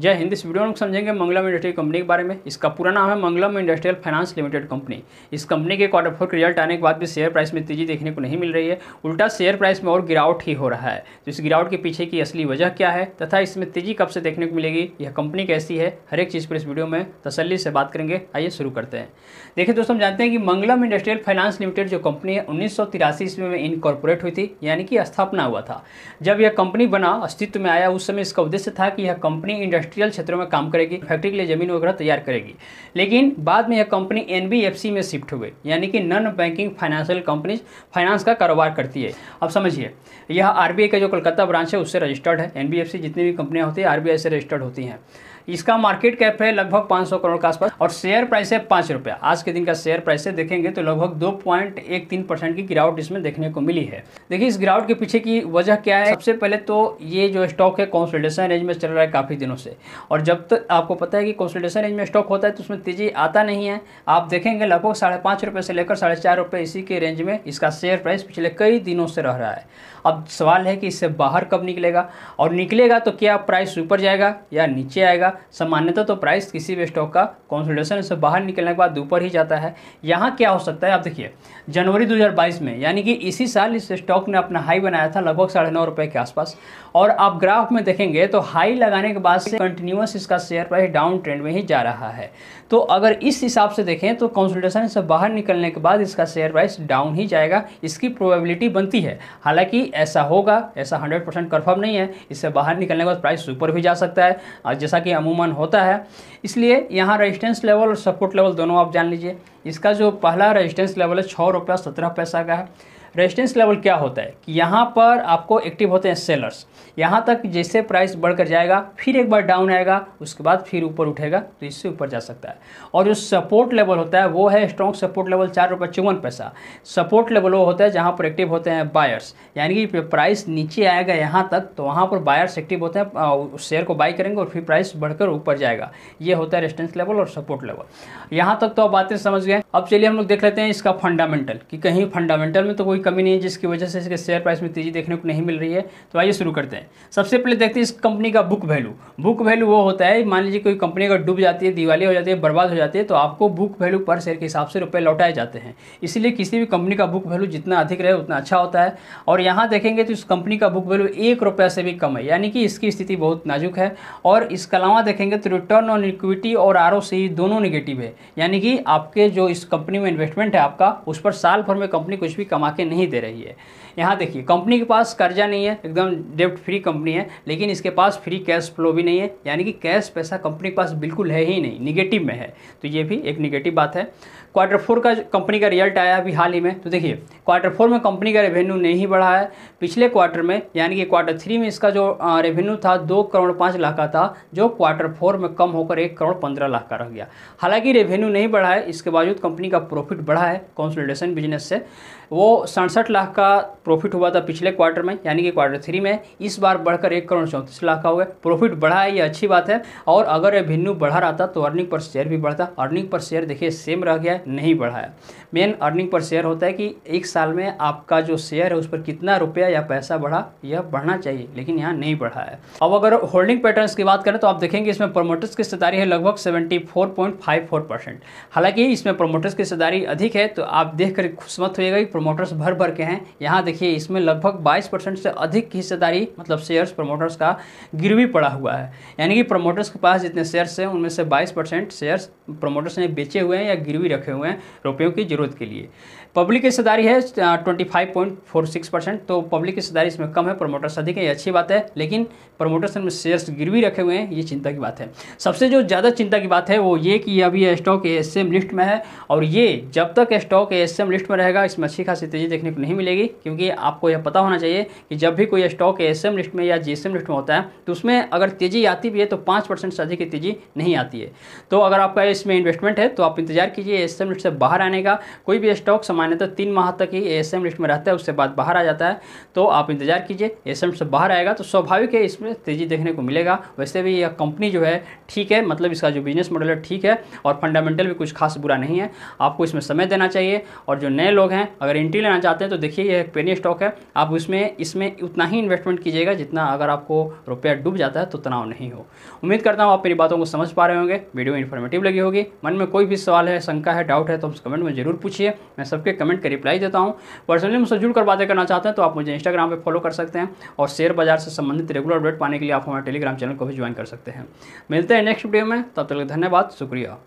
जय हिंद इस वीडियो में समझेंगे मंगलम इंडस्ट्रियल कंपनी के बारे में इसका पूरा नाम है Mangalam industrial finance limited company इस कंपनी के क्वार्टर फोर के रिजल्ट आने के बाद भी शेयर प्राइस में तेजी देखने को नहीं मिल रही है उल्टा शेयर प्राइस में और गिरावट ही हो रहा है तो इस गिरावट के पीछे की असली वजह क्या है तथा इसमें तेजी कब से देखने को मिलेगी यह कंपनी कैसी है हर एक चीज़ पर इस वीडियो में तसली से बात करेंगे आइए शुरू करते हैं देखिए दोस्तों हम जानते हैं कि मंगलम इंडस्ट्रियल फाइनेंस लिमिटेड जो कंपनी है उन्नीस ईस्वी में इनकॉर्पोरेट हुई थी यानी कि स्थापना हुआ था जब यह कंपनी बना अस्तित्व में आया उस समय इसका उद्देश्य था कि यह कंपनी इंडस्ट्री इंडस्ट्रियल क्षेत्रों में काम करेगी फैक्ट्री के लिए जमीन वगैरह तैयार करेगी लेकिन बाद में यह कंपनी एन में शिफ्ट हुए यानी कि non banking financial companies finance का कारोबार करती है अब समझिए यह आर का जो कलकत्ता ब्रांच है उससे रजिस्टर्ड है एन जितनी भी कंपनियाँ होती है आर से रजिस्टर्ड होती हैं इसका मार्केट कैप है लगभग 500 करोड़ के आसपास और शेयर प्राइस है पाँच रुपया आज के दिन का शेयर प्राइस से देखेंगे तो लगभग दो पॉइंट एक तीन परसेंट की गिरावट इसमें देखने को मिली है देखिए इस गिरावट के पीछे की वजह क्या है सबसे पहले तो ये जो स्टॉक है कॉन्सल्टेशन रेंज में चल रहा है काफ़ी दिनों से और जब तक तो आपको पता है कि कॉन्सल्टेशन रेंज में स्टॉक होता है तो उसमें तेजी आता नहीं है आप देखेंगे लगभग साढ़े पांच रुपये से लेकर साढ़े चार रुपये इसी के रेंज में इसका शेयर प्राइस पिछले कई दिनों से रह रहा है अब सवाल है कि इससे बाहर कब निकलेगा और निकलेगा तो क्या प्राइस ऊपर जाएगा या नीचे आएगा सामान्यतः तो प्राइस किसी भी स्टॉक का कंसोलिडेशन से बाहर निकलने के बाद ऊपर ही जाता है यहाँ क्या हो सकता है आप देखिए जनवरी 2022 में यानी कि इसी साल इस स्टॉक ने अपना हाई बनाया था लगभग साढ़े नौ रुपये के आसपास और आप ग्राफ में देखेंगे तो हाई लगाने के बाद से कंटिन्यूस इसका शेयर प्राइस डाउन ट्रेंड में ही जा रहा है तो अगर इस हिसाब से देखें तो कंसोलिडेशन से बाहर निकलने के बाद इसका शेयर प्राइस डाउन ही जाएगा इसकी प्रोबेबिलिटी बनती है हालांकि ऐसा होगा ऐसा हंड्रेड परसेंट कन्फर्म नहीं है इससे बाहर निकलने के बाद प्राइस ऊपर भी जा सकता है जैसा कि हम अमूमन होता है इसलिए यहाँ रेजिस्टेंस लेवल और सपोर्ट लेवल दोनों आप जान लीजिए इसका जो पहला रेजिस्टेंस लेवल है छः रुपया सत्रह पैसा का है रेजिस्टेंस लेवल क्या होता है कि यहाँ पर आपको एक्टिव होते हैं सेलर्स यहाँ तक जैसे प्राइस बढ़कर जाएगा फिर एक बार डाउन आएगा उसके बाद फिर ऊपर उठेगा तो इससे ऊपर जा सकता है और जो सपोर्ट लेवल होता है वो है स्ट्रॉन्ग सपोर्ट लेवल चार रुपये चौवन पैसा सपोर्ट लेवल वो होता है जहाँ पर एक्टिव होते हैं बायर्स यानी कि प्राइस नीचे आएगा यहाँ तक तो वहाँ पर बायर्स एक्टिव होते हैं शेयर को बाई करेंगे और फिर प्राइस बढ़कर ऊपर जाएगा ये होता है रेजिस्टेंस लेवल और सपोर्ट लेवल यहाँ तक तो आप बातें समझ गए अब चलिए हम लोग देख लेते हैं इसका फंडामेंटल कि कहीं फंडामेंटल में तो कोई कमी नहीं है जिसकी वजह से इसके शेयर प्राइस में तेजी देखने को नहीं मिल रही है तो आइए शुरू करते हैं सबसे पहले देखते हैं इस कंपनी का बुक वैल्यू बुक वैल्यू वो होता है मान लीजिए कोई कंपनी अगर डूब जाती है दिवाली हो जाती है बर्बाद हो जाती है तो आपको बुक वैल्यू पर शेयर के हिसाब से रुपये लौटाए जाते हैं इसीलिए किसी भी कंपनी का बुक वैल्यू जितना अधिक रहे उतना अच्छा होता है और यहाँ देखेंगे तो इस कंपनी का बुक वैल्यू एक रुपये से भी कम है यानी कि इसकी स्थिति बहुत नाजुक है और इसके अलावा देखेंगे तो रिटर्न ऑन इक्विटी और आर दोनों निगेटिव है यानी कि आपके जो इस कंपनी में इन्वेस्टमेंट है आपका उस पर साल भर में कंपनी कुछ भी कमा के नहीं नहीं दे रही है यहाँ देखिए कंपनी के पास कर्जा नहीं है एकदम डेप्ट फ्री कंपनी है लेकिन इसके पास फ्री कैश फ्लो भी नहीं है यानी कि कैश पैसा कंपनी के पास बिल्कुल है ही नहीं निगेटिव में है तो ये भी एक निगेटिव बात है क्वार्टर फोर का कंपनी का रिजल्ट आया अभी हाल ही में तो देखिए क्वार्टर फोर में कंपनी का रेवेन्यू नहीं बढ़ा है पिछले क्वार्टर में यानी कि क्वार्टर थ्री में इसका जो रेवेन्यू था दो करोड़ पाँच लाख का था जो क्वार्टर फोर में कम होकर एक करोड़ पंद्रह लाख का रह गया हालांकि रेवेन्यू नहीं बढ़ा है इसके बावजूद कंपनी का प्रॉफिट बढ़ा है कंसल्टेशन बिजनेस से वो सड़सठ लाख का प्रॉफिट हुआ था पिछले क्वार्टर में यानी कि क्वार्टर थ्री में इस बार बढ़कर एक करोड़ चौंतीस लाख का हुआ प्रॉफिट बढ़ा है ये अच्छी बात है और अगर रेवेन्यू बढ़ा रहा था तो अर्निंग पर शेयर भी बढ़ता अर्निंग पर शेयर देखिए सेम रह गया नहीं बढ़ाया मेन अर्निंग पर शेयर होता है कि एक साल में आपका जो शेयर है उस पर कितना रुपया या पैसा बढ़ा यह बढ़ना चाहिए लेकिन यहाँ नहीं बढ़ा है अब अगर होल्डिंग पैटर्न की बात करें तो आप देखेंगे इसमें प्रोमोटर्स की हिस्सेदारी है लगभग seventy four point five four percent हालांकि इसमें प्रोमोटर्स की हिस्सेदारी अधिक है तो आप देख कर खुशमत होगा कि प्रोमोटर्स भर भर के हैं यहाँ देखिए इसमें लगभग 22 परसेंट से अधिक हिस्सेदारी मतलब शेयर्स प्रमोटर्स का गिरवी पड़ा हुआ है यानी कि प्रमोटर्स के पास जितने शेयर्स हैं उनमें से 22 परसेंट शेयर्स प्रमोटर्स ने बेचे हुए हैं या गिरवी रखे हुए हैं रुपयों की जरूरत के लिए पब्लिक हिस्सेदारी है ट्वेंटी तो पब्लिक हिस्सेदारी इसमें कम है प्रमोटर्स अधिक है ये अच्छी बात है लेकिन प्रमोटर्स ने शेयर्स गिरवी रखे हुए हैं ये चिंता की बात है सबसे जो ज़्यादा चिंता की बात है वो ये कि अभी स्टॉक ए लिस्ट में है और ये जब तक स्टॉक एस लिस्ट में रहेगा इसमें अच्छी खासी तेजी देखने को नहीं मिलेगी क्योंकि आपको यह पता होना चाहिए कि जब भी कोई स्टॉक एस लिस्ट में या जी लिस्ट में होता है तो उसमें अगर तेज़ी आती भी है तो पाँच परसेंट से अधिक की तेज़ी नहीं आती है तो अगर आपका इसमें इन्वेस्टमेंट है तो आप इंतजार कीजिए एस लिस्ट से बाहर आने का कोई भी स्टॉक सामान्यतः तो तीन माह तक ही एस लिस्ट में रहता है उसके बाद बाहर आ जाता है तो आप इंतजार कीजिए एस से बाहर आएगा तो स्वाभाविक है इसमें तेज़ी देखने को मिलेगा वैसे भी यह कंपनी जो है ठीक है मतलब इसका जो बिजनेस मॉडल है ठीक है और फंडामेंटल भी कुछ खास बुरा नहीं है आपको इसमें समय देना चाहिए और जो नए लोग हैं अगर एंट्री लेना चाहते हैं तो देखिए ये एक पेनी स्टॉक है आप उसमें इसमें उतना ही इन्वेस्टमेंट कीजिएगा जितना अगर आपको रुपया डूब जाता है तो तनाव नहीं हो उम्मीद करता हूँ आप मेरी बातों को समझ पा रहे होंगे वीडियो इन्फॉर्मेटिव लगी होगी मन में कोई भी सवाल है शंका है डाउट है तो हमसे कमेंट में जरूर पूछिए मैं सबके कमेंट का रिप्लाई देता हूँ पर्सनली मुझसे जुड़कर बातें करना चाहते हैं तो आप मुझे इंस्टाग्राम पर फॉलो कर सकते हैं और शेयर बाजार से संबंधित रेगुलर अपडेट पाने के लिए आप हमारे टेलीग्राम चैनल को भी ज्वाइन कर सकते हैं मिलते हैं नेक्स्ट वीडियो में तब तक धन्यवाद शुक्रिया